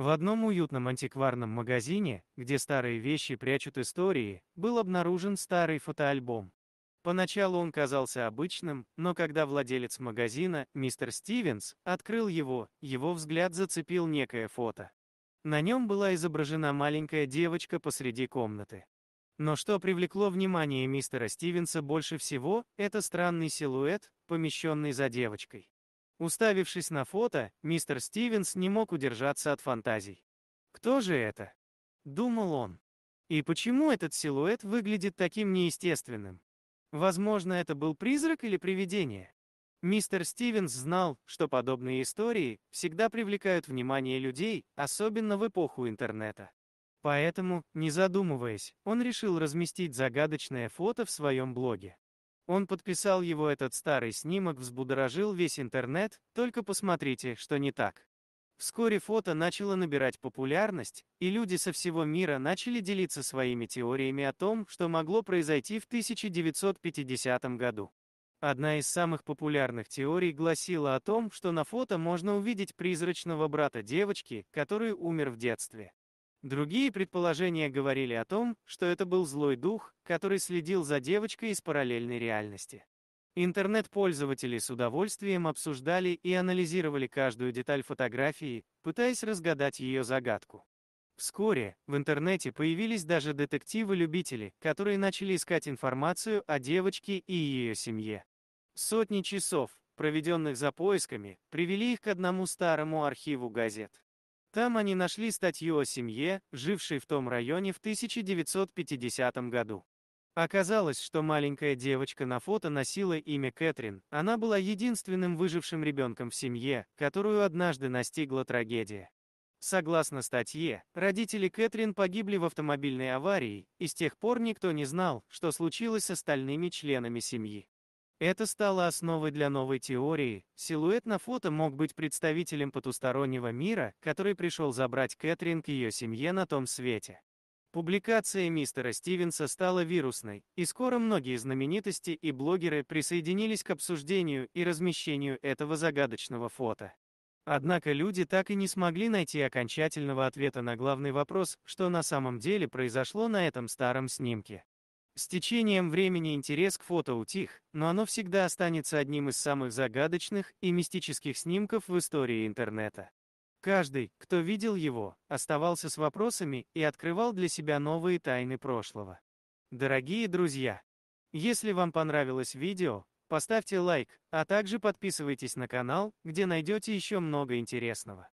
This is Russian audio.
В одном уютном антикварном магазине, где старые вещи прячут истории, был обнаружен старый фотоальбом. Поначалу он казался обычным, но когда владелец магазина, мистер Стивенс, открыл его, его взгляд зацепил некое фото. На нем была изображена маленькая девочка посреди комнаты. Но что привлекло внимание мистера Стивенса больше всего, это странный силуэт, помещенный за девочкой. Уставившись на фото, мистер Стивенс не мог удержаться от фантазий. «Кто же это?» — думал он. «И почему этот силуэт выглядит таким неестественным? Возможно, это был призрак или привидение?» Мистер Стивенс знал, что подобные истории всегда привлекают внимание людей, особенно в эпоху интернета. Поэтому, не задумываясь, он решил разместить загадочное фото в своем блоге. Он подписал его этот старый снимок, взбудоражил весь интернет, только посмотрите, что не так. Вскоре фото начало набирать популярность, и люди со всего мира начали делиться своими теориями о том, что могло произойти в 1950 году. Одна из самых популярных теорий гласила о том, что на фото можно увидеть призрачного брата девочки, который умер в детстве. Другие предположения говорили о том, что это был злой дух, который следил за девочкой из параллельной реальности. Интернет-пользователи с удовольствием обсуждали и анализировали каждую деталь фотографии, пытаясь разгадать ее загадку. Вскоре в интернете появились даже детективы-любители, которые начали искать информацию о девочке и ее семье. Сотни часов, проведенных за поисками, привели их к одному старому архиву газет. Там они нашли статью о семье, жившей в том районе в 1950 году. Оказалось, что маленькая девочка на фото носила имя Кэтрин, она была единственным выжившим ребенком в семье, которую однажды настигла трагедия. Согласно статье, родители Кэтрин погибли в автомобильной аварии, и с тех пор никто не знал, что случилось с остальными членами семьи. Это стало основой для новой теории. Силуэт на фото мог быть представителем потустороннего мира, который пришел забрать Кэтрин к ее семье на том свете. Публикация мистера Стивенса стала вирусной, и скоро многие знаменитости и блогеры присоединились к обсуждению и размещению этого загадочного фото. Однако люди так и не смогли найти окончательного ответа на главный вопрос, что на самом деле произошло на этом старом снимке. С течением времени интерес к фото утих, но оно всегда останется одним из самых загадочных и мистических снимков в истории интернета. Каждый, кто видел его, оставался с вопросами и открывал для себя новые тайны прошлого. Дорогие друзья, если вам понравилось видео, поставьте лайк, а также подписывайтесь на канал, где найдете еще много интересного.